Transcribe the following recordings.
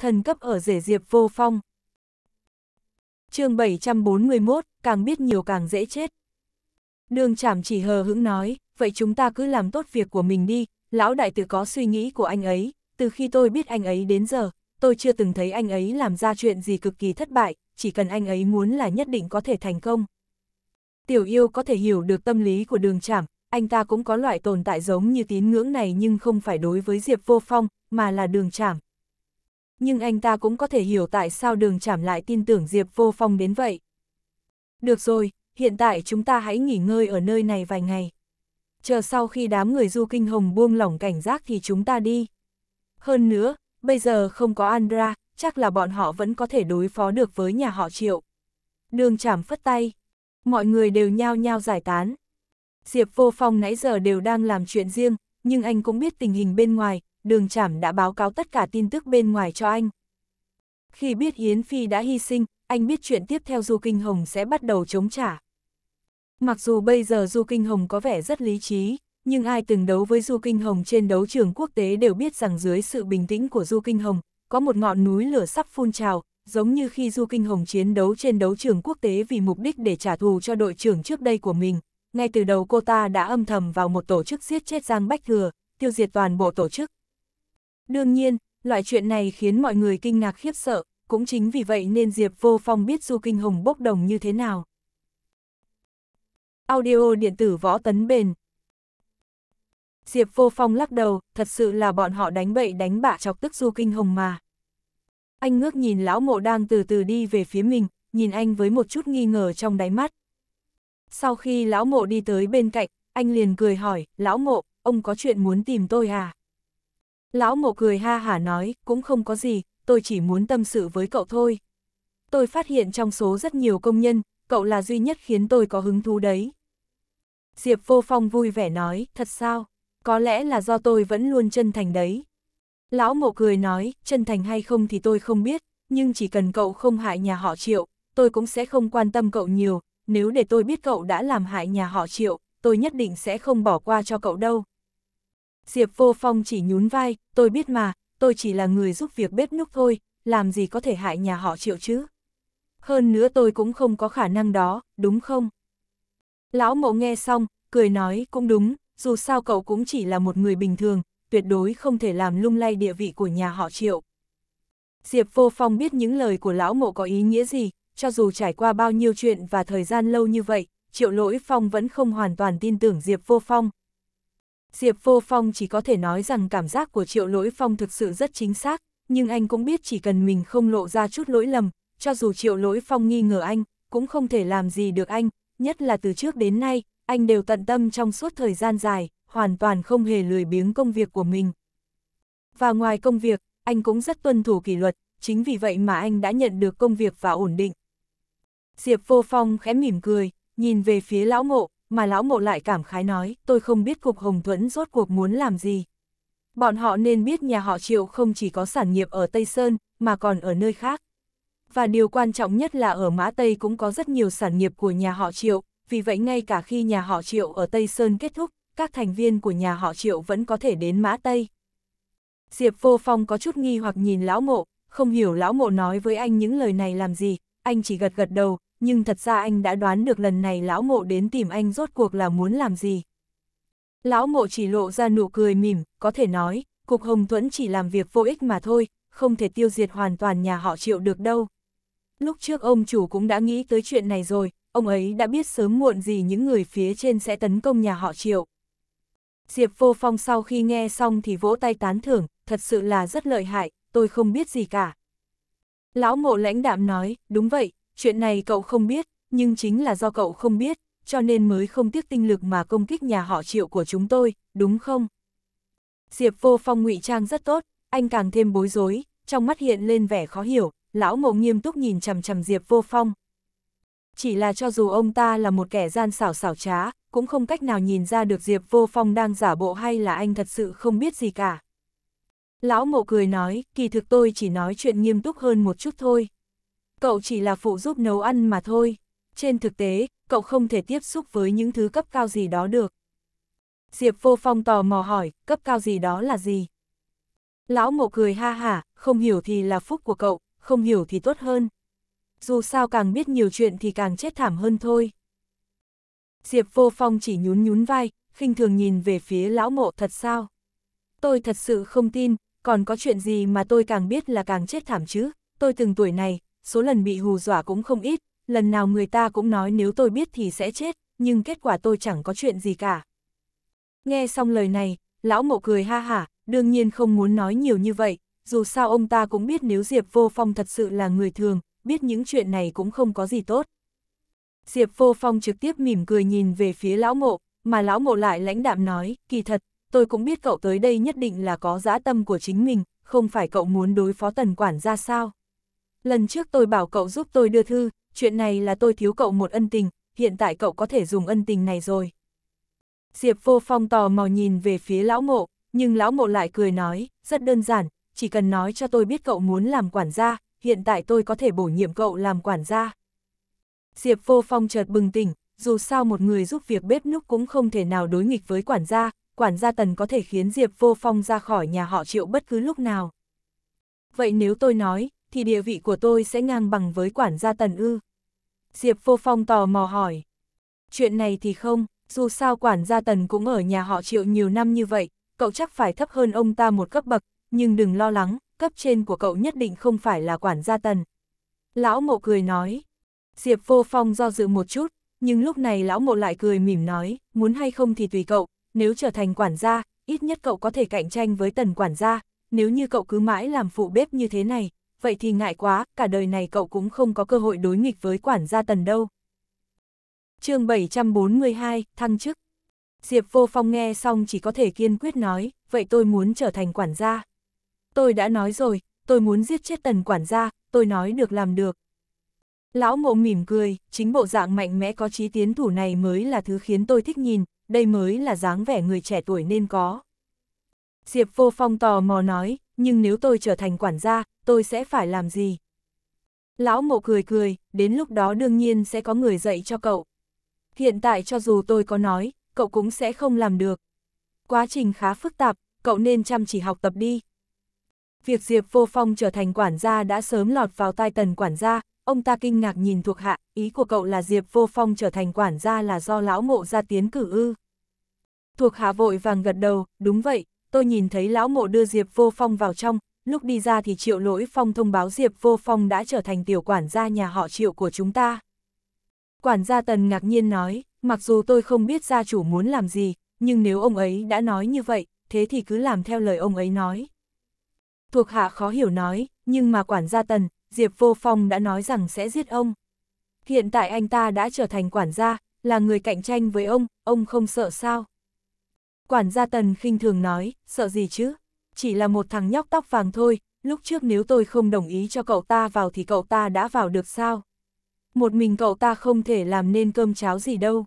thần cấp ở rể diệp vô phong. chương 741, càng biết nhiều càng dễ chết. Đường chảm chỉ hờ hững nói, vậy chúng ta cứ làm tốt việc của mình đi, lão đại tự có suy nghĩ của anh ấy, từ khi tôi biết anh ấy đến giờ, tôi chưa từng thấy anh ấy làm ra chuyện gì cực kỳ thất bại, chỉ cần anh ấy muốn là nhất định có thể thành công. Tiểu yêu có thể hiểu được tâm lý của đường chảm, anh ta cũng có loại tồn tại giống như tín ngưỡng này nhưng không phải đối với Diệp Vô Phong, mà là đường chảm nhưng anh ta cũng có thể hiểu tại sao đường chảm lại tin tưởng Diệp Vô Phong đến vậy. Được rồi, hiện tại chúng ta hãy nghỉ ngơi ở nơi này vài ngày. Chờ sau khi đám người du kinh hồng buông lỏng cảnh giác thì chúng ta đi. Hơn nữa, bây giờ không có Andra, chắc là bọn họ vẫn có thể đối phó được với nhà họ triệu. Đường chảm phất tay. Mọi người đều nhao nhao giải tán. Diệp vô phong nãy giờ đều đang làm chuyện riêng, nhưng anh cũng biết tình hình bên ngoài, đường trảm đã báo cáo tất cả tin tức bên ngoài cho anh. Khi biết Yến Phi đã hy sinh, anh biết chuyện tiếp theo Du Kinh Hồng sẽ bắt đầu chống trả. Mặc dù bây giờ Du Kinh Hồng có vẻ rất lý trí, nhưng ai từng đấu với Du Kinh Hồng trên đấu trường quốc tế đều biết rằng dưới sự bình tĩnh của Du Kinh Hồng, có một ngọn núi lửa sắp phun trào, giống như khi Du Kinh Hồng chiến đấu trên đấu trường quốc tế vì mục đích để trả thù cho đội trưởng trước đây của mình. Ngay từ đầu cô ta đã âm thầm vào một tổ chức giết chết Giang Bách Thừa, tiêu diệt toàn bộ tổ chức. Đương nhiên, loại chuyện này khiến mọi người kinh ngạc khiếp sợ, cũng chính vì vậy nên Diệp Vô Phong biết Du Kinh Hồng bốc đồng như thế nào. Audio điện tử võ tấn bền Diệp Vô Phong lắc đầu, thật sự là bọn họ đánh bậy đánh bạ chọc tức Du Kinh Hồng mà. Anh ngước nhìn lão mộ đang từ từ đi về phía mình, nhìn anh với một chút nghi ngờ trong đáy mắt. Sau khi lão mộ đi tới bên cạnh, anh liền cười hỏi, lão mộ, ông có chuyện muốn tìm tôi à? Lão mộ cười ha hả nói, cũng không có gì, tôi chỉ muốn tâm sự với cậu thôi. Tôi phát hiện trong số rất nhiều công nhân, cậu là duy nhất khiến tôi có hứng thú đấy. Diệp vô phong vui vẻ nói, thật sao? Có lẽ là do tôi vẫn luôn chân thành đấy. Lão mộ cười nói, chân thành hay không thì tôi không biết, nhưng chỉ cần cậu không hại nhà họ triệu, tôi cũng sẽ không quan tâm cậu nhiều, nếu để tôi biết cậu đã làm hại nhà họ triệu, tôi nhất định sẽ không bỏ qua cho cậu đâu. Diệp Vô Phong chỉ nhún vai, tôi biết mà, tôi chỉ là người giúp việc bếp núc thôi, làm gì có thể hại nhà họ triệu chứ. Hơn nữa tôi cũng không có khả năng đó, đúng không? Lão mộ nghe xong, cười nói cũng đúng, dù sao cậu cũng chỉ là một người bình thường, tuyệt đối không thể làm lung lay địa vị của nhà họ triệu. Diệp Vô Phong biết những lời của lão mộ có ý nghĩa gì, cho dù trải qua bao nhiêu chuyện và thời gian lâu như vậy, triệu lỗi phong vẫn không hoàn toàn tin tưởng Diệp Vô Phong, Diệp Vô Phong chỉ có thể nói rằng cảm giác của Triệu Lỗi Phong thực sự rất chính xác, nhưng anh cũng biết chỉ cần mình không lộ ra chút lỗi lầm, cho dù Triệu Lỗi Phong nghi ngờ anh, cũng không thể làm gì được anh, nhất là từ trước đến nay, anh đều tận tâm trong suốt thời gian dài, hoàn toàn không hề lười biếng công việc của mình. Và ngoài công việc, anh cũng rất tuân thủ kỷ luật, chính vì vậy mà anh đã nhận được công việc và ổn định. Diệp Vô Phong khẽ mỉm cười, nhìn về phía lão ngộ, mà lão mộ lại cảm khái nói, tôi không biết cục hồng thuẫn rốt cuộc muốn làm gì. Bọn họ nên biết nhà họ triệu không chỉ có sản nghiệp ở Tây Sơn, mà còn ở nơi khác. Và điều quan trọng nhất là ở Mã Tây cũng có rất nhiều sản nghiệp của nhà họ triệu, vì vậy ngay cả khi nhà họ triệu ở Tây Sơn kết thúc, các thành viên của nhà họ triệu vẫn có thể đến Mã Tây. Diệp Vô Phong có chút nghi hoặc nhìn lão mộ, không hiểu lão mộ nói với anh những lời này làm gì, anh chỉ gật gật đầu, nhưng thật ra anh đã đoán được lần này lão ngộ đến tìm anh rốt cuộc là muốn làm gì. Lão ngộ chỉ lộ ra nụ cười mỉm, có thể nói, Cục Hồng Tuấn chỉ làm việc vô ích mà thôi, không thể tiêu diệt hoàn toàn nhà họ triệu được đâu. Lúc trước ông chủ cũng đã nghĩ tới chuyện này rồi, ông ấy đã biết sớm muộn gì những người phía trên sẽ tấn công nhà họ triệu. Diệp Vô Phong sau khi nghe xong thì vỗ tay tán thưởng, thật sự là rất lợi hại, tôi không biết gì cả. Lão mộ lãnh đạm nói, đúng vậy, Chuyện này cậu không biết, nhưng chính là do cậu không biết, cho nên mới không tiếc tinh lực mà công kích nhà họ triệu của chúng tôi, đúng không? Diệp vô phong ngụy trang rất tốt, anh càng thêm bối rối, trong mắt hiện lên vẻ khó hiểu, lão mộ nghiêm túc nhìn chằm chằm Diệp vô phong. Chỉ là cho dù ông ta là một kẻ gian xảo xảo trá, cũng không cách nào nhìn ra được Diệp vô phong đang giả bộ hay là anh thật sự không biết gì cả. Lão mộ cười nói, kỳ thực tôi chỉ nói chuyện nghiêm túc hơn một chút thôi cậu chỉ là phụ giúp nấu ăn mà thôi. Trên thực tế, cậu không thể tiếp xúc với những thứ cấp cao gì đó được. Diệp Vô Phong tò mò hỏi, cấp cao gì đó là gì? Lão mộ cười ha hả, không hiểu thì là phúc của cậu, không hiểu thì tốt hơn. Dù sao càng biết nhiều chuyện thì càng chết thảm hơn thôi. Diệp Vô Phong chỉ nhún nhún vai, khinh thường nhìn về phía lão mộ thật sao? Tôi thật sự không tin, còn có chuyện gì mà tôi càng biết là càng chết thảm chứ, tôi từng tuổi này, số lần bị hù dọa cũng không ít, lần nào người ta cũng nói nếu tôi biết thì sẽ chết, nhưng kết quả tôi chẳng có chuyện gì cả. Nghe xong lời này, lão mộ cười ha hả, đương nhiên không muốn nói nhiều như vậy, dù sao ông ta cũng biết nếu Diệp Vô Phong thật sự là người thường, biết những chuyện này cũng không có gì tốt. Diệp Vô Phong trực tiếp mỉm cười nhìn về phía lão mộ, mà lão mộ lại lãnh đạm nói, kỳ thật, tôi cũng biết cậu tới đây nhất định là có dã tâm của chính mình, không phải cậu muốn đối phó tần quản ra sao. Lần trước tôi bảo cậu giúp tôi đưa thư, chuyện này là tôi thiếu cậu một ân tình, hiện tại cậu có thể dùng ân tình này rồi. Diệp vô phong tò mò nhìn về phía lão mộ, nhưng lão mộ lại cười nói, rất đơn giản, chỉ cần nói cho tôi biết cậu muốn làm quản gia, hiện tại tôi có thể bổ nhiệm cậu làm quản gia. Diệp vô phong chợt bừng tỉnh, dù sao một người giúp việc bếp núc cũng không thể nào đối nghịch với quản gia, quản gia tần có thể khiến Diệp vô phong ra khỏi nhà họ triệu bất cứ lúc nào. Vậy nếu tôi nói, thì địa vị của tôi sẽ ngang bằng với quản gia tần ư. Diệp Vô Phong tò mò hỏi. Chuyện này thì không, dù sao quản gia tần cũng ở nhà họ triệu nhiều năm như vậy, cậu chắc phải thấp hơn ông ta một cấp bậc, nhưng đừng lo lắng, cấp trên của cậu nhất định không phải là quản gia tần. Lão mộ cười nói. Diệp Vô Phong do dự một chút, nhưng lúc này lão mộ lại cười mỉm nói, muốn hay không thì tùy cậu, nếu trở thành quản gia, ít nhất cậu có thể cạnh tranh với tần quản gia, nếu như cậu cứ mãi làm phụ bếp như thế này, vậy thì ngại quá, cả đời này cậu cũng không có cơ hội đối nghịch với quản gia tần đâu. chương 742, thăng chức. Diệp Vô Phong nghe xong chỉ có thể kiên quyết nói, vậy tôi muốn trở thành quản gia. Tôi đã nói rồi, tôi muốn giết chết tần quản gia, tôi nói được làm được. Lão mộ mỉm cười, chính bộ dạng mạnh mẽ có trí tiến thủ này mới là thứ khiến tôi thích nhìn, đây mới là dáng vẻ người trẻ tuổi nên có. Diệp Vô Phong tò mò nói, nhưng nếu tôi trở thành quản gia, tôi sẽ phải làm gì? Lão mộ cười cười, đến lúc đó đương nhiên sẽ có người dạy cho cậu. Hiện tại cho dù tôi có nói, cậu cũng sẽ không làm được. Quá trình khá phức tạp, cậu nên chăm chỉ học tập đi. Việc Diệp Vô Phong trở thành quản gia đã sớm lọt vào tai tần quản gia, ông ta kinh ngạc nhìn thuộc hạ, ý của cậu là Diệp Vô Phong trở thành quản gia là do lão mộ ra tiến cử ư. Thuộc hạ vội vàng gật đầu, đúng vậy, tôi nhìn thấy lão mộ đưa Diệp Vô Phong vào trong, lúc đi ra thì Triệu Lỗi Phong thông báo Diệp Vô Phong đã trở thành tiểu quản gia nhà họ Triệu của chúng ta. Quản gia Tần ngạc nhiên nói, mặc dù tôi không biết gia chủ muốn làm gì, nhưng nếu ông ấy đã nói như vậy, thế thì cứ làm theo lời ông ấy nói. Thuộc hạ khó hiểu nói, nhưng mà quản gia Tần, Diệp Vô Phong đã nói rằng sẽ giết ông. Hiện tại anh ta đã trở thành quản gia, là người cạnh tranh với ông, ông không sợ sao? Quản gia Tần khinh thường nói, sợ gì chứ? chỉ là một thằng nhóc tóc vàng thôi, lúc trước nếu tôi không đồng ý cho cậu ta vào thì cậu ta đã vào được sao? Một mình cậu ta không thể làm nên cơm cháo gì đâu.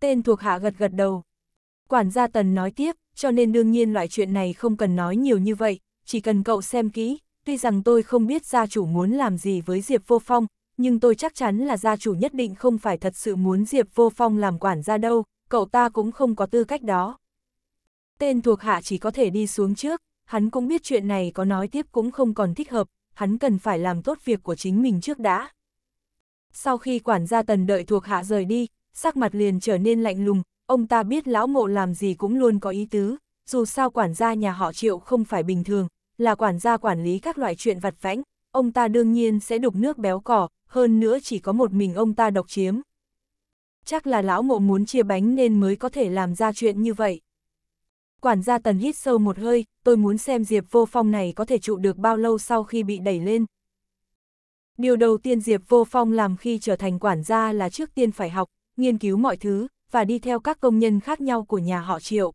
Tên thuộc hạ gật gật đầu. Quản gia Tần nói tiếp, cho nên đương nhiên loại chuyện này không cần nói nhiều như vậy, chỉ cần cậu xem kỹ, tuy rằng tôi không biết gia chủ muốn làm gì với Diệp Vô Phong, nhưng tôi chắc chắn là gia chủ nhất định không phải thật sự muốn Diệp Vô Phong làm quản gia đâu, cậu ta cũng không có tư cách đó tên thuộc hạ chỉ có thể đi xuống trước, hắn cũng biết chuyện này có nói tiếp cũng không còn thích hợp, hắn cần phải làm tốt việc của chính mình trước đã. Sau khi quản gia tần đợi thuộc hạ rời đi, sắc mặt liền trở nên lạnh lùng, ông ta biết lão mộ làm gì cũng luôn có ý tứ, dù sao quản gia nhà họ triệu không phải bình thường, là quản gia quản lý các loại chuyện vặt vãnh, ông ta đương nhiên sẽ đục nước béo cỏ, hơn nữa chỉ có một mình ông ta độc chiếm. Chắc là lão mộ muốn chia bánh nên mới có thể làm ra chuyện như vậy. Quản gia tần hít sâu một hơi, tôi muốn xem Diệp Vô Phong này có thể trụ được bao lâu sau khi bị đẩy lên. Điều đầu tiên Diệp Vô Phong làm khi trở thành quản gia là trước tiên phải học, nghiên cứu mọi thứ, và đi theo các công nhân khác nhau của nhà họ Triệu.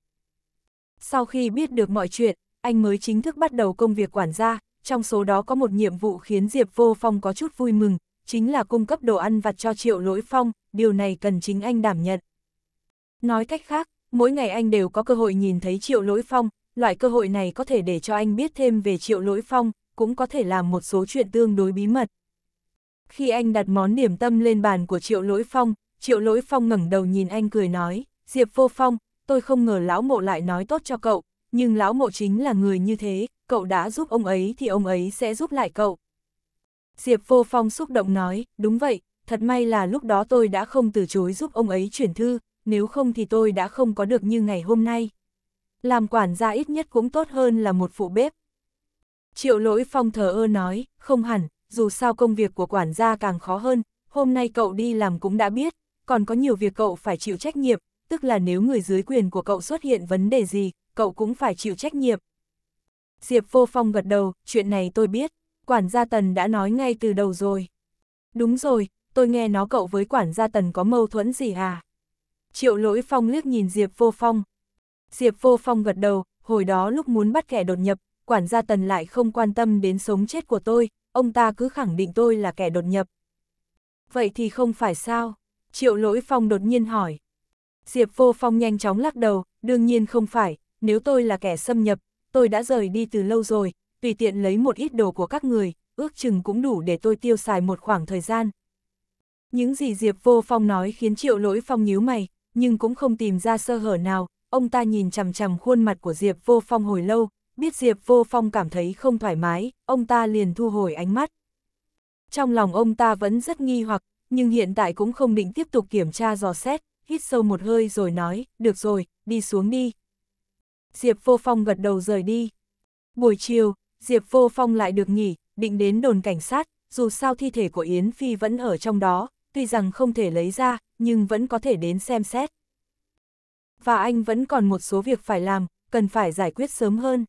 Sau khi biết được mọi chuyện, anh mới chính thức bắt đầu công việc quản gia, trong số đó có một nhiệm vụ khiến Diệp Vô Phong có chút vui mừng, chính là cung cấp đồ ăn vặt cho Triệu Lỗi Phong, điều này cần chính anh đảm nhận. Nói cách khác, mỗi ngày anh đều có cơ hội nhìn thấy Triệu Lỗi Phong, loại cơ hội này có thể để cho anh biết thêm về Triệu Lỗi Phong, cũng có thể làm một số chuyện tương đối bí mật. Khi anh đặt món điểm tâm lên bàn của Triệu Lỗi Phong, Triệu Lỗi Phong ngẩng đầu nhìn anh cười nói, Diệp Vô Phong, tôi không ngờ lão mộ lại nói tốt cho cậu, nhưng lão mộ chính là người như thế, cậu đã giúp ông ấy thì ông ấy sẽ giúp lại cậu. Diệp Vô Phong xúc động nói, đúng vậy, thật may là lúc đó tôi đã không từ chối giúp ông ấy chuyển thư, nếu không thì tôi đã không có được như ngày hôm nay. Làm quản gia ít nhất cũng tốt hơn là một phụ bếp. Triệu lỗi phong thờ ơ nói, không hẳn, dù sao công việc của quản gia càng khó hơn, hôm nay cậu đi làm cũng đã biết, còn có nhiều việc cậu phải chịu trách nhiệm, tức là nếu người dưới quyền của cậu xuất hiện vấn đề gì, cậu cũng phải chịu trách nhiệm. Diệp vô phong gật đầu, chuyện này tôi biết, quản gia tần đã nói ngay từ đầu rồi. Đúng rồi, tôi nghe nó cậu với quản gia tần có mâu thuẫn gì à? Triệu lỗi phong liếc nhìn Diệp vô phong. Diệp vô phong gật đầu, hồi đó lúc muốn bắt kẻ đột nhập, quản gia tần lại không quan tâm đến sống chết của tôi, ông ta cứ khẳng định tôi là kẻ đột nhập. Vậy thì không phải sao? Triệu lỗi phong đột nhiên hỏi. Diệp vô phong nhanh chóng lắc đầu, đương nhiên không phải, nếu tôi là kẻ xâm nhập, tôi đã rời đi từ lâu rồi, tùy tiện lấy một ít đồ của các người, ước chừng cũng đủ để tôi tiêu xài một khoảng thời gian. Những gì Diệp vô phong nói khiến triệu lỗi phong nhíu mày, nhưng cũng không tìm ra sơ hở nào, ông ta nhìn chằm chằm khuôn mặt của Diệp Vô Phong hồi lâu, biết Diệp Vô Phong cảm thấy không thoải mái, ông ta liền thu hồi ánh mắt. Trong lòng ông ta vẫn rất nghi hoặc, nhưng hiện tại cũng không định tiếp tục kiểm tra dò xét, hít sâu một hơi rồi nói, được rồi, đi xuống đi. Diệp Vô Phong gật đầu rời đi. Buổi chiều, Diệp Vô Phong lại được nghỉ, định đến đồn cảnh sát, dù sao thi thể của Yến Phi vẫn ở trong đó, tuy rằng không thể lấy ra, nhưng vẫn có thể đến xem xét. Và anh vẫn còn một số việc phải làm, cần phải giải quyết sớm hơn.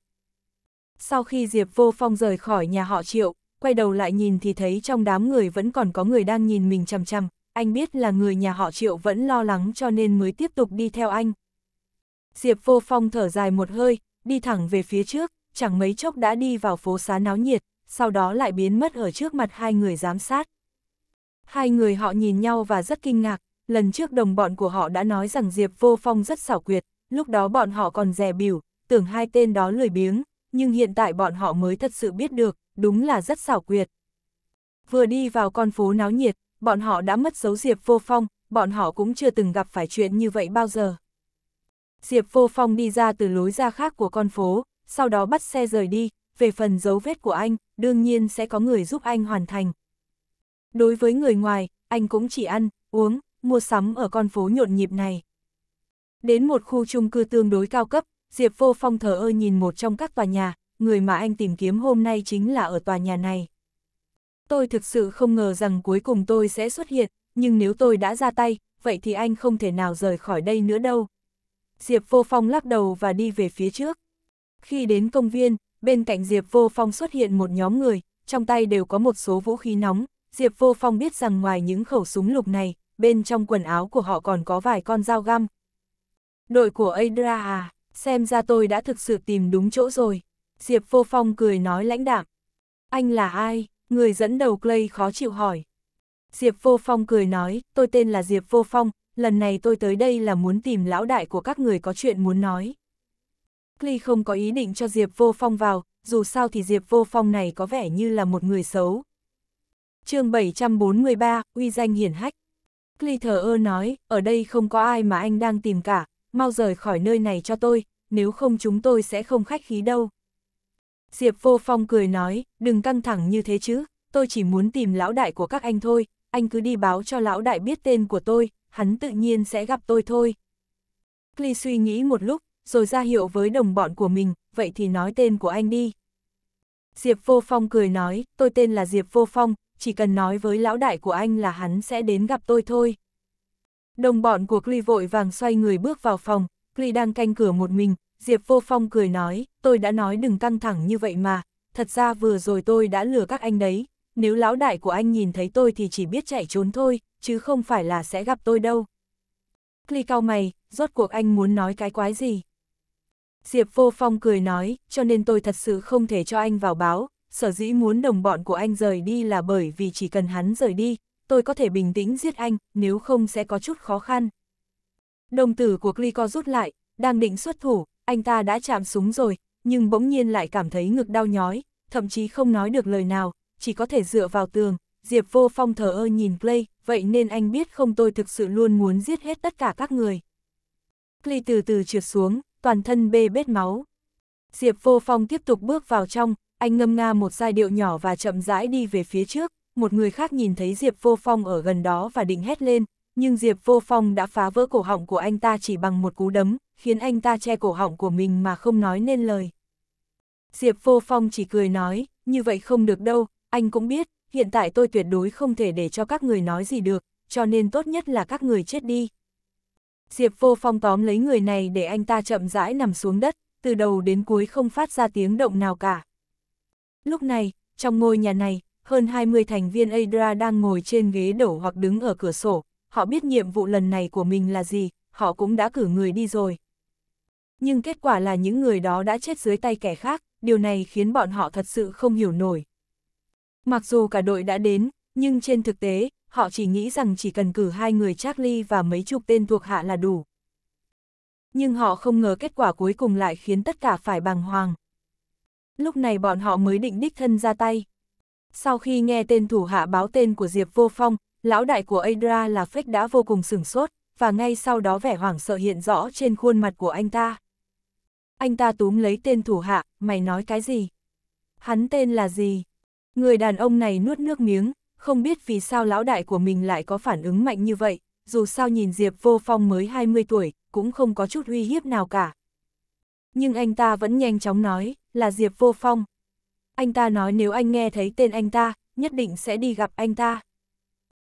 Sau khi Diệp Vô Phong rời khỏi nhà họ Triệu, quay đầu lại nhìn thì thấy trong đám người vẫn còn có người đang nhìn mình chằm chằm, anh biết là người nhà họ Triệu vẫn lo lắng cho nên mới tiếp tục đi theo anh. Diệp Vô Phong thở dài một hơi, đi thẳng về phía trước, chẳng mấy chốc đã đi vào phố xá náo nhiệt, sau đó lại biến mất ở trước mặt hai người giám sát. Hai người họ nhìn nhau và rất kinh ngạc, lần trước đồng bọn của họ đã nói rằng Diệp Vô Phong rất xảo quyệt, lúc đó bọn họ còn dè bỉu, tưởng hai tên đó lười biếng, nhưng hiện tại bọn họ mới thật sự biết được, đúng là rất xảo quyệt. Vừa đi vào con phố náo nhiệt, bọn họ đã mất dấu Diệp Vô Phong, bọn họ cũng chưa từng gặp phải chuyện như vậy bao giờ. Diệp Vô Phong đi ra từ lối ra khác của con phố, sau đó bắt xe rời đi, về phần dấu vết của anh, đương nhiên sẽ có người giúp anh hoàn thành, Đối với người ngoài, anh cũng chỉ ăn, uống, mua sắm ở con phố nhộn nhịp này. Đến một khu chung cư tương đối cao cấp, Diệp Vô Phong thở ơ nhìn một trong các tòa nhà, người mà anh tìm kiếm hôm nay chính là ở tòa nhà này. Tôi thực sự không ngờ rằng cuối cùng tôi sẽ xuất hiện, nhưng nếu tôi đã ra tay, vậy thì anh không thể nào rời khỏi đây nữa đâu. Diệp Vô Phong lắc đầu và đi về phía trước. Khi đến công viên, bên cạnh Diệp Vô Phong xuất hiện một nhóm người, trong tay đều có một số vũ khí nóng, Diệp Vô Phong biết rằng ngoài những khẩu súng lục này, bên trong quần áo của họ còn có vài con dao găm. Đội của Adra à, xem ra tôi đã thực sự tìm đúng chỗ rồi. Diệp Vô Phong cười nói lãnh đạm. Anh là ai? Người dẫn đầu Clay khó chịu hỏi. Diệp Vô Phong cười nói, tôi tên là Diệp Vô Phong, lần này tôi tới đây là muốn tìm lão đại của các người có chuyện muốn nói. Clay không có ý định cho Diệp Vô Phong vào, dù sao thì Diệp Vô Phong này có vẻ như là một người xấu, chương 743, uy danh hiển hách. Cly thờ ơ nói, ở đây không có ai mà anh đang tìm cả, mau rời khỏi nơi này cho tôi, nếu không chúng tôi sẽ không khách khí đâu. Diệp vô phong cười nói, đừng căng thẳng như thế chứ, tôi chỉ muốn tìm lão đại của các anh thôi, anh cứ đi báo cho lão đại biết tên của tôi, hắn tự nhiên sẽ gặp tôi thôi. Cly suy nghĩ một lúc, rồi ra hiệu với đồng bọn của mình, vậy thì nói tên của anh đi. Diệp Vô Phong cười nói, tôi tên là Diệp Vô Phong, chỉ cần nói với lão đại của anh là hắn sẽ đến gặp tôi thôi. Đồng bọn của Cli vội vàng xoay người bước vào phòng, Cli đang canh cửa một mình, Diệp Vô Phong cười nói, tôi đã nói đừng căng thẳng như vậy mà, thật ra vừa rồi tôi đã lừa các anh đấy, nếu lão đại của anh nhìn thấy tôi thì chỉ biết chạy trốn thôi, chứ không phải là sẽ gặp tôi đâu. Cli cao mày, rốt cuộc anh muốn nói cái quái gì? Diệp Vô Phong cười nói, cho nên tôi thật sự không thể cho anh vào báo, sở dĩ muốn đồng bọn của anh rời đi là bởi vì chỉ cần hắn rời đi, tôi có thể bình tĩnh giết anh, nếu không sẽ có chút khó khăn. Đồng tử của co rút lại, đang định xuất thủ, anh ta đã chạm súng rồi, nhưng bỗng nhiên lại cảm thấy ngực đau nhói, thậm chí không nói được lời nào, chỉ có thể dựa vào tường. Diệp vô phong thờ ơ nhìn Clay, vậy nên anh biết không tôi thực sự luôn muốn giết hết tất cả các người. Clay từ từ trượt xuống, toàn thân bê bết máu. Diệp vô phong tiếp tục bước vào trong, anh ngâm nga một giai điệu nhỏ và chậm rãi đi về phía trước, một người khác nhìn thấy Diệp Vô Phong ở gần đó và định hét lên, nhưng Diệp Vô Phong đã phá vỡ cổ họng của anh ta chỉ bằng một cú đấm, khiến anh ta che cổ họng của mình mà không nói nên lời. Diệp Vô Phong chỉ cười nói, như vậy không được đâu, anh cũng biết, hiện tại tôi tuyệt đối không thể để cho các người nói gì được, cho nên tốt nhất là các người chết đi. Diệp Vô Phong tóm lấy người này để anh ta chậm rãi nằm xuống đất, từ đầu đến cuối không phát ra tiếng động nào cả. Lúc này, trong ngôi nhà này, hơn 20 thành viên Adra đang ngồi trên ghế đổ hoặc đứng ở cửa sổ, họ biết nhiệm vụ lần này của mình là gì, họ cũng đã cử người đi rồi. Nhưng kết quả là những người đó đã chết dưới tay kẻ khác, điều này khiến bọn họ thật sự không hiểu nổi. Mặc dù cả đội đã đến, nhưng trên thực tế, họ chỉ nghĩ rằng chỉ cần cử hai người Charlie và mấy chục tên thuộc hạ là đủ. Nhưng họ không ngờ kết quả cuối cùng lại khiến tất cả phải bàng hoàng lúc này bọn họ mới định đích thân ra tay. Sau khi nghe tên thủ hạ báo tên của Diệp Vô Phong, lão đại của Adra là Phách đã vô cùng sửng sốt, và ngay sau đó vẻ hoảng sợ hiện rõ trên khuôn mặt của anh ta. Anh ta túm lấy tên thủ hạ, mày nói cái gì? Hắn tên là gì? Người đàn ông này nuốt nước miếng, không biết vì sao lão đại của mình lại có phản ứng mạnh như vậy, dù sao nhìn Diệp Vô Phong mới 20 tuổi, cũng không có chút uy hiếp nào cả. Nhưng anh ta vẫn nhanh chóng nói, là Diệp Vô Phong. Anh ta nói nếu anh nghe thấy tên anh ta, nhất định sẽ đi gặp anh ta.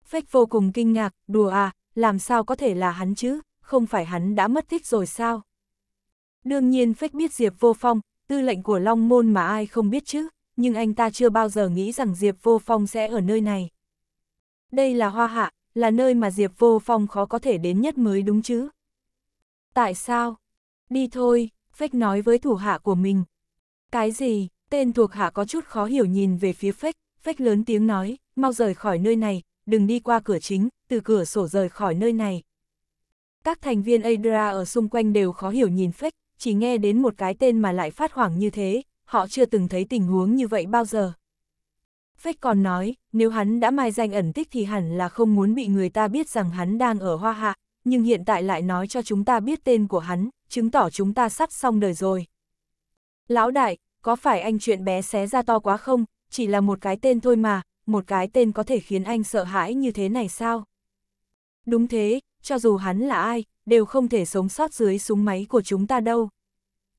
Phách vô cùng kinh ngạc, đùa à, làm sao có thể là hắn chứ, không phải hắn đã mất tích rồi sao? Đương nhiên Phách biết Diệp Vô Phong, tư lệnh của Long Môn mà ai không biết chứ, nhưng anh ta chưa bao giờ nghĩ rằng Diệp Vô Phong sẽ ở nơi này. Đây là Hoa Hạ, là nơi mà Diệp Vô Phong khó có thể đến nhất mới đúng chứ. Tại sao? Đi thôi, Phách nói với thủ hạ của mình, cái gì? Tên thuộc hạ có chút khó hiểu nhìn về phía phách, phách lớn tiếng nói, mau rời khỏi nơi này, đừng đi qua cửa chính, từ cửa sổ rời khỏi nơi này. Các thành viên Adra ở xung quanh đều khó hiểu nhìn phách, chỉ nghe đến một cái tên mà lại phát hoảng như thế, họ chưa từng thấy tình huống như vậy bao giờ. Phách còn nói, nếu hắn đã mai danh ẩn tích thì hẳn là không muốn bị người ta biết rằng hắn đang ở Hoa Hạ, nhưng hiện tại lại nói cho chúng ta biết tên của hắn, chứng tỏ chúng ta sắp xong đời rồi. Lão đại, có phải anh chuyện bé xé ra to quá không, chỉ là một cái tên thôi mà, một cái tên có thể khiến anh sợ hãi như thế này sao? Đúng thế, cho dù hắn là ai, đều không thể sống sót dưới súng máy của chúng ta đâu.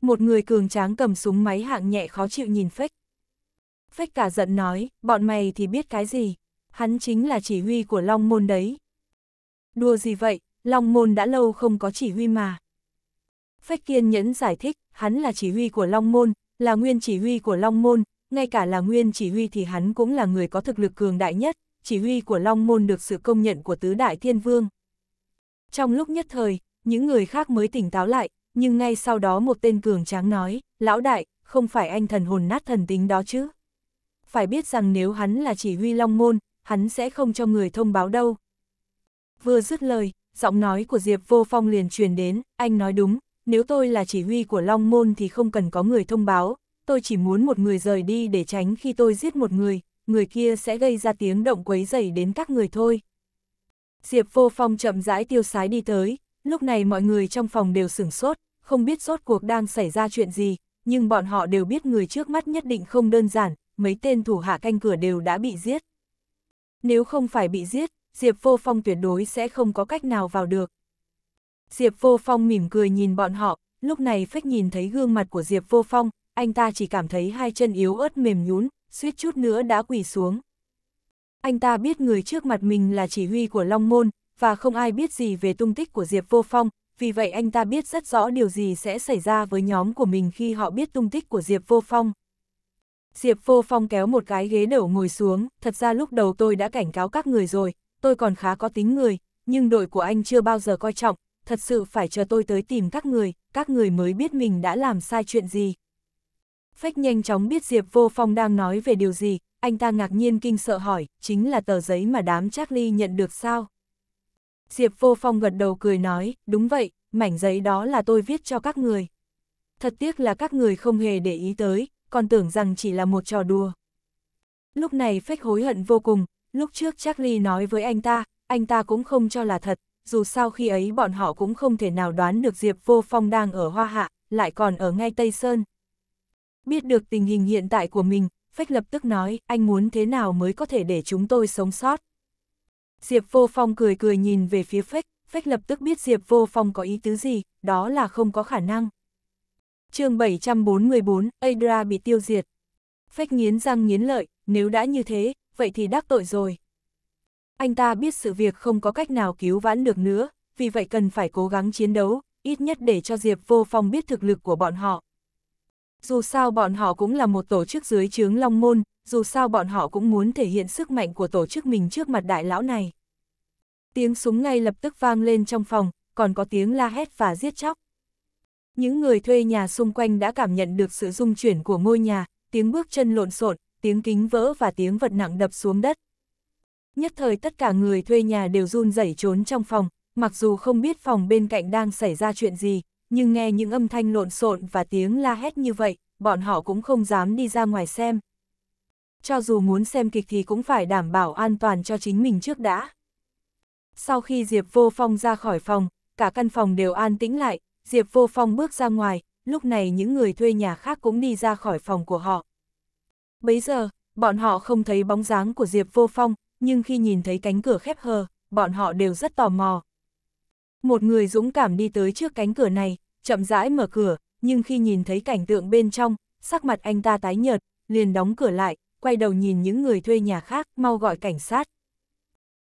Một người cường tráng cầm súng máy hạng nhẹ khó chịu nhìn Phách. Phách cả giận nói, bọn mày thì biết cái gì, hắn chính là chỉ huy của Long Môn đấy. Đùa gì vậy, Long Môn đã lâu không có chỉ huy mà. Phách kiên nhẫn giải thích, hắn là chỉ huy của Long Môn, là nguyên chỉ huy của Long Môn, ngay cả là nguyên chỉ huy thì hắn cũng là người có thực lực cường đại nhất, chỉ huy của Long Môn được sự công nhận của tứ đại thiên vương. Trong lúc nhất thời, những người khác mới tỉnh táo lại, nhưng ngay sau đó một tên cường tráng nói, lão đại, không phải anh thần hồn nát thần tính đó chứ. Phải biết rằng nếu hắn là chỉ huy Long Môn, hắn sẽ không cho người thông báo đâu. Vừa dứt lời, giọng nói của Diệp Vô Phong liền truyền đến, anh nói đúng, nếu tôi là chỉ huy của Long Môn thì không cần có người thông báo, tôi chỉ muốn một người rời đi để tránh khi tôi giết một người, người kia sẽ gây ra tiếng động quấy dày đến các người thôi. Diệp vô phong chậm rãi tiêu sái đi tới, lúc này mọi người trong phòng đều sửng sốt, không biết rốt cuộc đang xảy ra chuyện gì, nhưng bọn họ đều biết người trước mắt nhất định không đơn giản, mấy tên thủ hạ canh cửa đều đã bị giết. Nếu không phải bị giết, Diệp vô phong tuyệt đối sẽ không có cách nào vào được. Diệp Vô Phong mỉm cười nhìn bọn họ, lúc này phách nhìn thấy gương mặt của Diệp Vô Phong, anh ta chỉ cảm thấy hai chân yếu ớt mềm nhún, suýt chút nữa đã quỳ xuống. Anh ta biết người trước mặt mình là chỉ huy của Long Môn, và không ai biết gì về tung tích của Diệp Vô Phong, vì vậy anh ta biết rất rõ điều gì sẽ xảy ra với nhóm của mình khi họ biết tung tích của Diệp Vô Phong. Diệp Vô Phong kéo một cái ghế đầu ngồi xuống, thật ra lúc đầu tôi đã cảnh cáo các người rồi, tôi còn khá có tính người, nhưng đội của anh chưa bao giờ coi trọng, thật sự phải chờ tôi tới tìm các người, các người mới biết mình đã làm sai chuyện gì. Phách nhanh chóng biết Diệp Vô Phong đang nói về điều gì, anh ta ngạc nhiên kinh sợ hỏi, chính là tờ giấy mà đám Charlie nhận được sao? Diệp Vô Phong gật đầu cười nói, đúng vậy, mảnh giấy đó là tôi viết cho các người. Thật tiếc là các người không hề để ý tới, còn tưởng rằng chỉ là một trò đùa. Lúc này phách hối hận vô cùng, lúc trước Charlie nói với anh ta, anh ta cũng không cho là thật, dù sao khi ấy bọn họ cũng không thể nào đoán được Diệp Vô Phong đang ở Hoa Hạ, lại còn ở ngay Tây Sơn. Biết được tình hình hiện tại của mình, Phách lập tức nói, anh muốn thế nào mới có thể để chúng tôi sống sót. Diệp Vô Phong cười cười nhìn về phía Phách, Phách lập tức biết Diệp Vô Phong có ý tứ gì, đó là không có khả năng. chương 744, Adra bị tiêu diệt. Phách nghiến răng nghiến lợi, nếu đã như thế, vậy thì đắc tội rồi, anh ta biết sự việc không có cách nào cứu vãn được nữa, vì vậy cần phải cố gắng chiến đấu, ít nhất để cho Diệp Vô Phong biết thực lực của bọn họ. Dù sao bọn họ cũng là một tổ chức dưới chướng Long Môn, dù sao bọn họ cũng muốn thể hiện sức mạnh của tổ chức mình trước mặt đại lão này. Tiếng súng ngay lập tức vang lên trong phòng, còn có tiếng la hét và giết chóc. Những người thuê nhà xung quanh đã cảm nhận được sự rung chuyển của ngôi nhà, tiếng bước chân lộn xộn, tiếng kính vỡ và tiếng vật nặng đập xuống đất. Nhất thời tất cả người thuê nhà đều run rẩy trốn trong phòng, mặc dù không biết phòng bên cạnh đang xảy ra chuyện gì, nhưng nghe những âm thanh lộn xộn và tiếng la hét như vậy, bọn họ cũng không dám đi ra ngoài xem. Cho dù muốn xem kịch thì cũng phải đảm bảo an toàn cho chính mình trước đã. Sau khi Diệp Vô Phong ra khỏi phòng, cả căn phòng đều an tĩnh lại, Diệp Vô Phong bước ra ngoài, lúc này những người thuê nhà khác cũng đi ra khỏi phòng của họ. Bấy giờ, bọn họ không thấy bóng dáng của Diệp Vô Phong, nhưng khi nhìn thấy cánh cửa khép hờ, bọn họ đều rất tò mò. Một người dũng cảm đi tới trước cánh cửa này, chậm rãi mở cửa, nhưng khi nhìn thấy cảnh tượng bên trong, sắc mặt anh ta tái nhợt, liền đóng cửa lại, quay đầu nhìn những người thuê nhà khác, mau gọi cảnh sát.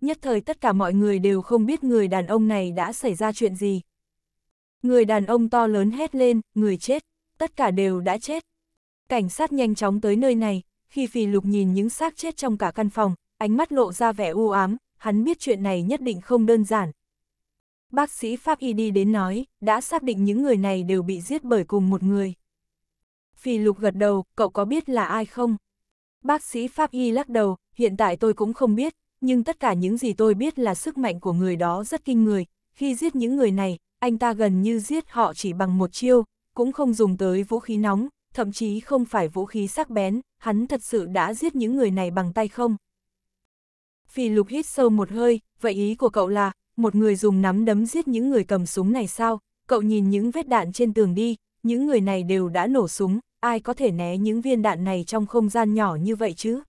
Nhất thời tất cả mọi người đều không biết người đàn ông này đã xảy ra chuyện gì. Người đàn ông to lớn hét lên, người chết, tất cả đều đã chết. Cảnh sát nhanh chóng tới nơi này, khi phì lục nhìn những xác chết trong cả căn phòng, ánh mắt lộ ra vẻ u ám, hắn biết chuyện này nhất định không đơn giản. Bác sĩ Pháp Y đi đến nói, đã xác định những người này đều bị giết bởi cùng một người. Phi lục gật đầu, cậu có biết là ai không? Bác sĩ Pháp Y lắc đầu, hiện tại tôi cũng không biết, nhưng tất cả những gì tôi biết là sức mạnh của người đó rất kinh người. Khi giết những người này, anh ta gần như giết họ chỉ bằng một chiêu, cũng không dùng tới vũ khí nóng, thậm chí không phải vũ khí sắc bén, hắn thật sự đã giết những người này bằng tay không? Phì lục hít sâu một hơi, vậy ý của cậu là, một người dùng nắm đấm giết những người cầm súng này sao? Cậu nhìn những vết đạn trên tường đi, những người này đều đã nổ súng, ai có thể né những viên đạn này trong không gian nhỏ như vậy chứ?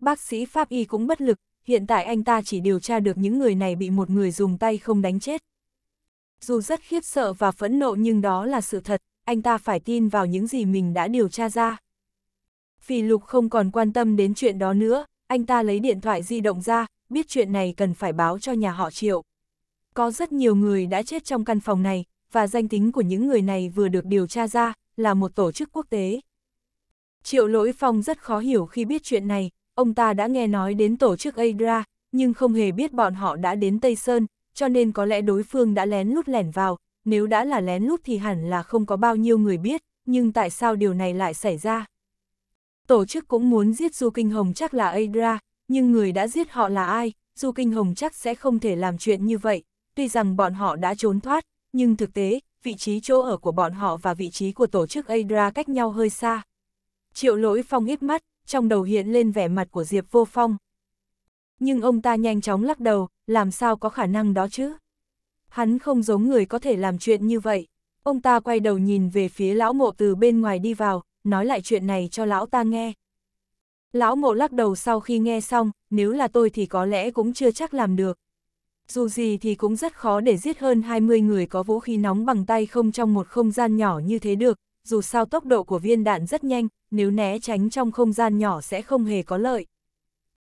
Bác sĩ Pháp Y cũng bất lực, hiện tại anh ta chỉ điều tra được những người này bị một người dùng tay không đánh chết. Dù rất khiếp sợ và phẫn nộ nhưng đó là sự thật, anh ta phải tin vào những gì mình đã điều tra ra. Phì lục không còn quan tâm đến chuyện đó nữa, anh ta lấy điện thoại di động ra, biết chuyện này cần phải báo cho nhà họ Triệu. Có rất nhiều người đã chết trong căn phòng này, và danh tính của những người này vừa được điều tra ra, là một tổ chức quốc tế. Triệu Lỗi Phong rất khó hiểu khi biết chuyện này, ông ta đã nghe nói đến tổ chức ADRA, nhưng không hề biết bọn họ đã đến Tây Sơn, cho nên có lẽ đối phương đã lén lút lẻn vào, nếu đã là lén lút thì hẳn là không có bao nhiêu người biết, nhưng tại sao điều này lại xảy ra? tổ chức cũng muốn giết Du Kinh Hồng chắc là Adra, nhưng người đã giết họ là ai, Du Kinh Hồng chắc sẽ không thể làm chuyện như vậy, tuy rằng bọn họ đã trốn thoát, nhưng thực tế, vị trí chỗ ở của bọn họ và vị trí của tổ chức Adra cách nhau hơi xa. Triệu lỗi phong híp mắt, trong đầu hiện lên vẻ mặt của Diệp Vô Phong. Nhưng ông ta nhanh chóng lắc đầu, làm sao có khả năng đó chứ? Hắn không giống người có thể làm chuyện như vậy. Ông ta quay đầu nhìn về phía lão mộ từ bên ngoài đi vào, nói lại chuyện này cho lão ta nghe. Lão mộ lắc đầu sau khi nghe xong, nếu là tôi thì có lẽ cũng chưa chắc làm được. Dù gì thì cũng rất khó để giết hơn 20 người có vũ khí nóng bằng tay không trong một không gian nhỏ như thế được, dù sao tốc độ của viên đạn rất nhanh, nếu né tránh trong không gian nhỏ sẽ không hề có lợi.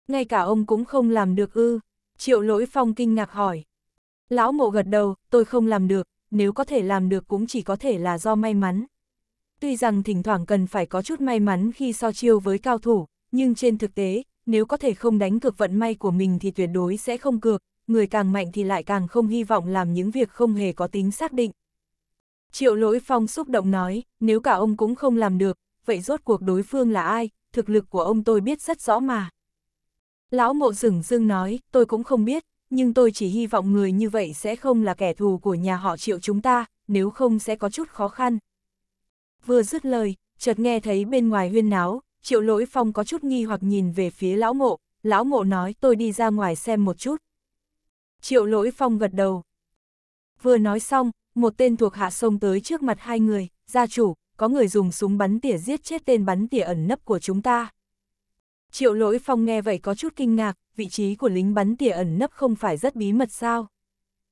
Ngay cả ông cũng không làm được ư, triệu lỗi phong kinh ngạc hỏi. Lão mộ gật đầu, tôi không làm được, nếu có thể làm được cũng chỉ có thể là do may mắn tuy rằng thỉnh thoảng cần phải có chút may mắn khi so chiêu với cao thủ, nhưng trên thực tế, nếu có thể không đánh cược vận may của mình thì tuyệt đối sẽ không cược, người càng mạnh thì lại càng không hy vọng làm những việc không hề có tính xác định. Triệu lỗi phong xúc động nói, nếu cả ông cũng không làm được, vậy rốt cuộc đối phương là ai, thực lực của ông tôi biết rất rõ mà. Lão mộ sửng dương nói, tôi cũng không biết, nhưng tôi chỉ hy vọng người như vậy sẽ không là kẻ thù của nhà họ triệu chúng ta, nếu không sẽ có chút khó khăn. Vừa dứt lời, chợt nghe thấy bên ngoài huyên náo, triệu lỗi phong có chút nghi hoặc nhìn về phía lão ngộ, lão ngộ nói tôi đi ra ngoài xem một chút. Triệu lỗi phong gật đầu. Vừa nói xong, một tên thuộc hạ sông tới trước mặt hai người, gia chủ, có người dùng súng bắn tỉa giết chết tên bắn tỉa ẩn nấp của chúng ta. Triệu lỗi phong nghe vậy có chút kinh ngạc, vị trí của lính bắn tỉa ẩn nấp không phải rất bí mật sao?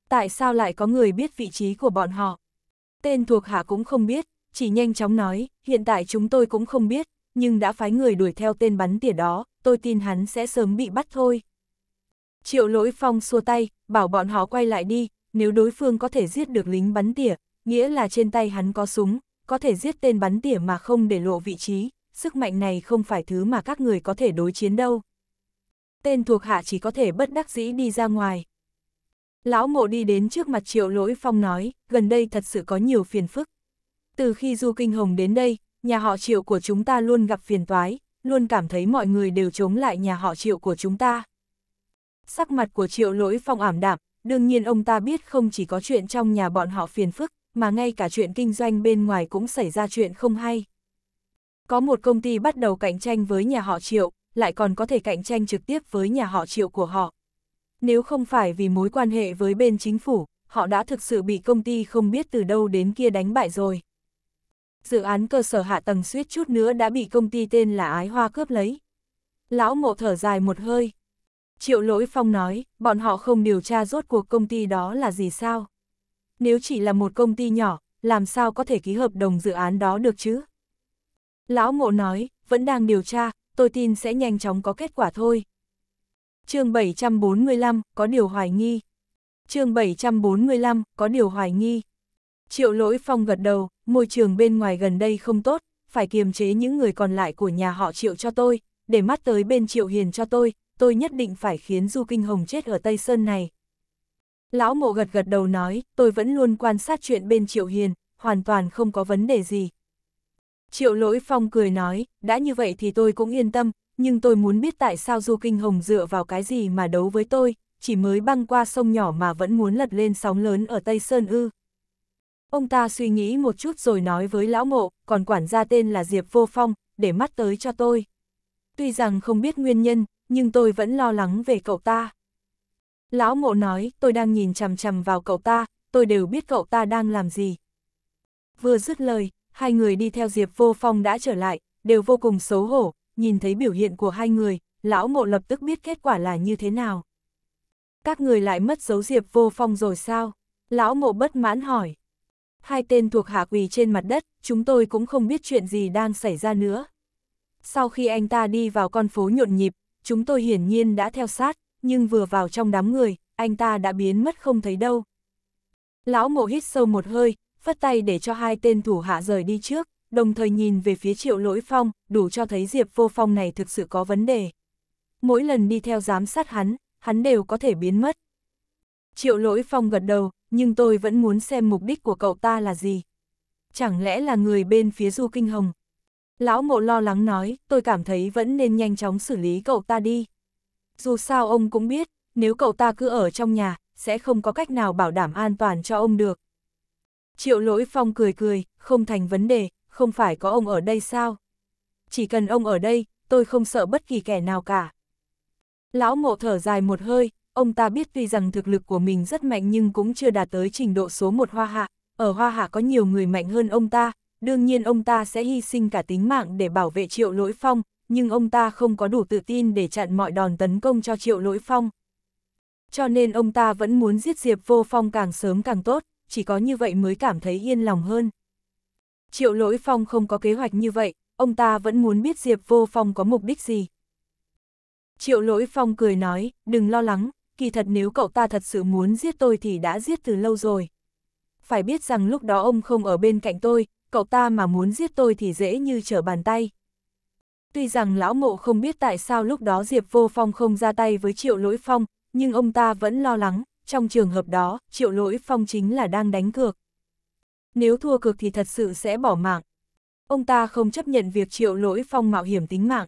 Tại sao lại có người biết vị trí của bọn họ? Tên thuộc hạ cũng không biết, chỉ nhanh chóng nói, hiện tại chúng tôi cũng không biết, nhưng đã phái người đuổi theo tên bắn tỉa đó, tôi tin hắn sẽ sớm bị bắt thôi. Triệu lỗi phong xua tay, bảo bọn họ quay lại đi, nếu đối phương có thể giết được lính bắn tỉa, nghĩa là trên tay hắn có súng, có thể giết tên bắn tỉa mà không để lộ vị trí, sức mạnh này không phải thứ mà các người có thể đối chiến đâu. Tên thuộc hạ chỉ có thể bất đắc dĩ đi ra ngoài. Lão mộ đi đến trước mặt triệu lỗi phong nói, gần đây thật sự có nhiều phiền phức, từ khi Du Kinh Hồng đến đây, nhà họ triệu của chúng ta luôn gặp phiền toái, luôn cảm thấy mọi người đều chống lại nhà họ triệu của chúng ta. Sắc mặt của triệu lỗi phong ảm đạm, đương nhiên ông ta biết không chỉ có chuyện trong nhà bọn họ phiền phức, mà ngay cả chuyện kinh doanh bên ngoài cũng xảy ra chuyện không hay. Có một công ty bắt đầu cạnh tranh với nhà họ triệu, lại còn có thể cạnh tranh trực tiếp với nhà họ triệu của họ. Nếu không phải vì mối quan hệ với bên chính phủ, họ đã thực sự bị công ty không biết từ đâu đến kia đánh bại rồi dự án cơ sở hạ tầng suýt chút nữa đã bị công ty tên là Ái Hoa cướp lấy. Lão ngộ thở dài một hơi. Triệu lỗi phong nói, bọn họ không điều tra rốt cuộc công ty đó là gì sao? Nếu chỉ là một công ty nhỏ, làm sao có thể ký hợp đồng dự án đó được chứ? Lão ngộ nói, vẫn đang điều tra, tôi tin sẽ nhanh chóng có kết quả thôi. chương 745, có điều hoài nghi. chương 745, có điều hoài nghi. Triệu lỗi phong gật đầu, môi trường bên ngoài gần đây không tốt, phải kiềm chế những người còn lại của nhà họ Triệu cho tôi, để mắt tới bên Triệu Hiền cho tôi, tôi nhất định phải khiến Du Kinh Hồng chết ở Tây Sơn này. Lão mộ gật gật đầu nói, tôi vẫn luôn quan sát chuyện bên Triệu Hiền, hoàn toàn không có vấn đề gì. Triệu lỗi phong cười nói, đã như vậy thì tôi cũng yên tâm, nhưng tôi muốn biết tại sao Du Kinh Hồng dựa vào cái gì mà đấu với tôi, chỉ mới băng qua sông nhỏ mà vẫn muốn lật lên sóng lớn ở Tây Sơn ư. Ông ta suy nghĩ một chút rồi nói với lão mộ, còn quản gia tên là Diệp Vô Phong, để mắt tới cho tôi. Tuy rằng không biết nguyên nhân, nhưng tôi vẫn lo lắng về cậu ta. Lão mộ nói, tôi đang nhìn chằm chằm vào cậu ta, tôi đều biết cậu ta đang làm gì. Vừa dứt lời, hai người đi theo Diệp Vô Phong đã trở lại, đều vô cùng xấu hổ, nhìn thấy biểu hiện của hai người, lão mộ lập tức biết kết quả là như thế nào. Các người lại mất dấu Diệp Vô Phong rồi sao? Lão mộ bất mãn hỏi. Hai tên thuộc hạ quỳ trên mặt đất, chúng tôi cũng không biết chuyện gì đang xảy ra nữa. Sau khi anh ta đi vào con phố nhộn nhịp, chúng tôi hiển nhiên đã theo sát, nhưng vừa vào trong đám người, anh ta đã biến mất không thấy đâu. Lão mộ hít sâu một hơi, phất tay để cho hai tên thủ hạ rời đi trước, đồng thời nhìn về phía triệu lỗi phong, đủ cho thấy Diệp vô phong này thực sự có vấn đề. Mỗi lần đi theo giám sát hắn, hắn đều có thể biến mất. Triệu lỗi phong gật đầu, nhưng tôi vẫn muốn xem mục đích của cậu ta là gì. Chẳng lẽ là người bên phía Du Kinh Hồng? Lão mộ lo lắng nói, tôi cảm thấy vẫn nên nhanh chóng xử lý cậu ta đi. Dù sao ông cũng biết, nếu cậu ta cứ ở trong nhà, sẽ không có cách nào bảo đảm an toàn cho ông được. Triệu lỗi phong cười cười, không thành vấn đề, không phải có ông ở đây sao? Chỉ cần ông ở đây, tôi không sợ bất kỳ kẻ nào cả. Lão mộ thở dài một hơi, Ông ta biết tuy rằng thực lực của mình rất mạnh nhưng cũng chưa đạt tới trình độ số một hoa hạ, ở hoa hạ có nhiều người mạnh hơn ông ta, đương nhiên ông ta sẽ hy sinh cả tính mạng để bảo vệ triệu lỗi phong, nhưng ông ta không có đủ tự tin để chặn mọi đòn tấn công cho triệu lỗi phong. Cho nên ông ta vẫn muốn giết Diệp vô phong càng sớm càng tốt, chỉ có như vậy mới cảm thấy yên lòng hơn. Triệu lỗi phong không có kế hoạch như vậy, ông ta vẫn muốn biết Diệp vô phong có mục đích gì. Triệu lỗi phong cười nói, đừng lo lắng, kỳ thật nếu cậu ta thật sự muốn giết tôi thì đã giết từ lâu rồi. Phải biết rằng lúc đó ông không ở bên cạnh tôi, cậu ta mà muốn giết tôi thì dễ như trở bàn tay. Tuy rằng lão mộ không biết tại sao lúc đó Diệp Vô Phong không ra tay với Triệu Lỗi Phong, nhưng ông ta vẫn lo lắng, trong trường hợp đó, Triệu Lỗi Phong chính là đang đánh cược. Nếu thua cược thì thật sự sẽ bỏ mạng. Ông ta không chấp nhận việc Triệu Lỗi Phong mạo hiểm tính mạng.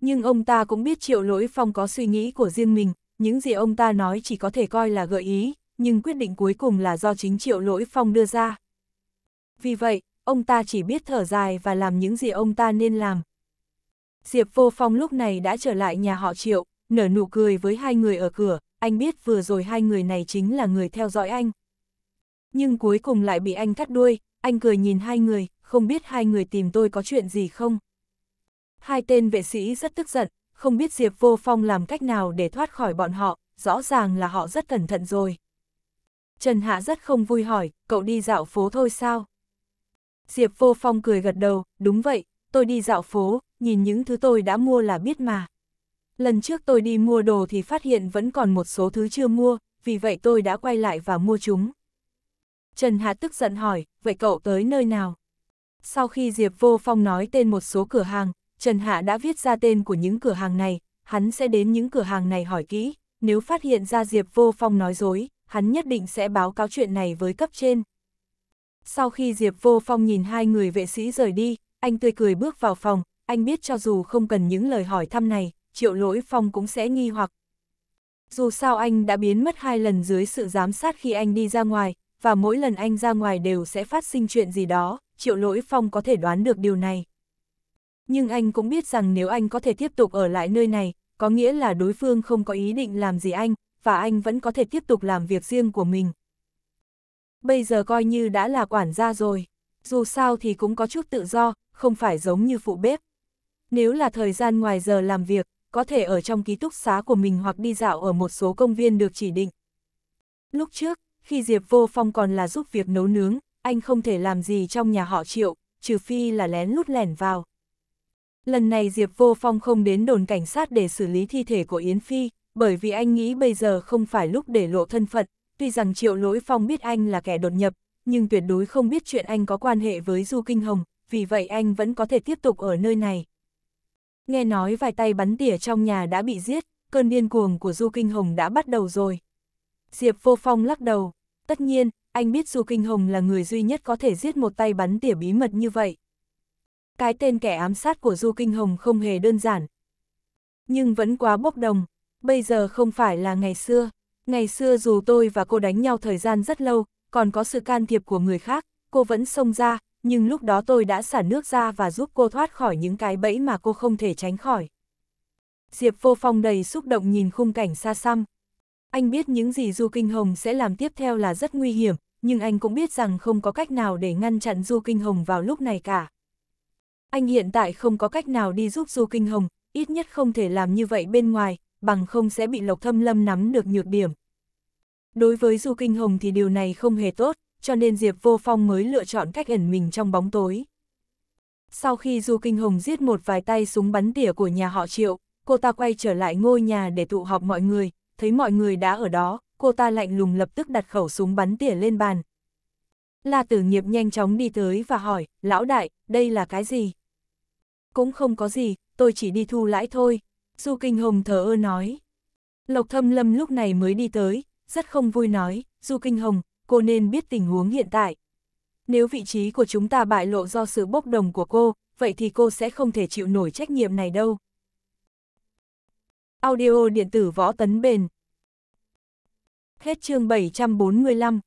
Nhưng ông ta cũng biết Triệu Lỗi Phong có suy nghĩ của riêng mình, những gì ông ta nói chỉ có thể coi là gợi ý, nhưng quyết định cuối cùng là do chính Triệu Lỗi Phong đưa ra. Vì vậy, ông ta chỉ biết thở dài và làm những gì ông ta nên làm. Diệp Vô Phong lúc này đã trở lại nhà họ Triệu, nở nụ cười với hai người ở cửa, anh biết vừa rồi hai người này chính là người theo dõi anh. Nhưng cuối cùng lại bị anh cắt đuôi, anh cười nhìn hai người, không biết hai người tìm tôi có chuyện gì không. Hai tên vệ sĩ rất tức giận, không biết Diệp Vô Phong làm cách nào để thoát khỏi bọn họ, rõ ràng là họ rất cẩn thận rồi. Trần Hạ rất không vui hỏi, cậu đi dạo phố thôi sao? Diệp Vô Phong cười gật đầu, đúng vậy, tôi đi dạo phố, nhìn những thứ tôi đã mua là biết mà. Lần trước tôi đi mua đồ thì phát hiện vẫn còn một số thứ chưa mua, vì vậy tôi đã quay lại và mua chúng. Trần Hạ tức giận hỏi, vậy cậu tới nơi nào? Sau khi Diệp Vô Phong nói tên một số cửa hàng, Trần Hạ đã viết ra tên của những cửa hàng này, hắn sẽ đến những cửa hàng này hỏi kỹ, nếu phát hiện ra Diệp Vô Phong nói dối, hắn nhất định sẽ báo cáo chuyện này với cấp trên. Sau khi Diệp Vô Phong nhìn hai người vệ sĩ rời đi, anh tươi cười bước vào phòng, anh biết cho dù không cần những lời hỏi thăm này, triệu lỗi phong cũng sẽ nghi hoặc. Dù sao anh đã biến mất hai lần dưới sự giám sát khi anh đi ra ngoài, và mỗi lần anh ra ngoài đều sẽ phát sinh chuyện gì đó, triệu lỗi phong có thể đoán được điều này. Nhưng anh cũng biết rằng nếu anh có thể tiếp tục ở lại nơi này, có nghĩa là đối phương không có ý định làm gì anh, và anh vẫn có thể tiếp tục làm việc riêng của mình. Bây giờ coi như đã là quản gia rồi, dù sao thì cũng có chút tự do, không phải giống như phụ bếp. Nếu là thời gian ngoài giờ làm việc, có thể ở trong ký túc xá của mình hoặc đi dạo ở một số công viên được chỉ định. Lúc trước, khi Diệp Vô Phong còn là giúp việc nấu nướng, anh không thể làm gì trong nhà họ triệu, trừ phi là lén lút lẻn vào. Lần này Diệp Vô Phong không đến đồn cảnh sát để xử lý thi thể của Yến Phi, bởi vì anh nghĩ bây giờ không phải lúc để lộ thân phận, tuy rằng Triệu Lỗi Phong biết anh là kẻ đột nhập, nhưng tuyệt đối không biết chuyện anh có quan hệ với Du Kinh Hồng, vì vậy anh vẫn có thể tiếp tục ở nơi này. Nghe nói vài tay bắn tỉa trong nhà đã bị giết, cơn điên cuồng của Du Kinh Hồng đã bắt đầu rồi. Diệp Vô Phong lắc đầu, tất nhiên, anh biết Du Kinh Hồng là người duy nhất có thể giết một tay bắn tỉa bí mật như vậy cái tên kẻ ám sát của Du Kinh Hồng không hề đơn giản. Nhưng vẫn quá bốc đồng, bây giờ không phải là ngày xưa. Ngày xưa dù tôi và cô đánh nhau thời gian rất lâu, còn có sự can thiệp của người khác, cô vẫn xông ra, nhưng lúc đó tôi đã xả nước ra và giúp cô thoát khỏi những cái bẫy mà cô không thể tránh khỏi. Diệp vô phong đầy xúc động nhìn khung cảnh xa xăm. Anh biết những gì Du Kinh Hồng sẽ làm tiếp theo là rất nguy hiểm, nhưng anh cũng biết rằng không có cách nào để ngăn chặn Du Kinh Hồng vào lúc này cả. Anh hiện tại không có cách nào đi giúp Du Kinh Hồng, ít nhất không thể làm như vậy bên ngoài, bằng không sẽ bị Lộc Thâm Lâm nắm được nhược điểm. Đối với Du Kinh Hồng thì điều này không hề tốt, cho nên Diệp Vô Phong mới lựa chọn cách ẩn mình trong bóng tối. Sau khi Du Kinh Hồng giết một vài tay súng bắn tỉa của nhà họ Triệu, cô ta quay trở lại ngôi nhà để tụ họp mọi người, thấy mọi người đã ở đó, cô ta lạnh lùng lập tức đặt khẩu súng bắn tỉa lên bàn. La Tử Nghiệp nhanh chóng đi tới và hỏi, lão đại, đây là cái gì? cũng không có gì, tôi chỉ đi thu lãi thôi. Du Kinh Hồng thờ ơ nói. Lộc Thâm Lâm lúc này mới đi tới, rất không vui nói, Du Kinh Hồng, cô nên biết tình huống hiện tại. Nếu vị trí của chúng ta bại lộ do sự bốc đồng của cô, vậy thì cô sẽ không thể chịu nổi trách nhiệm này đâu. Audio điện tử võ tấn bền. Hết chương 745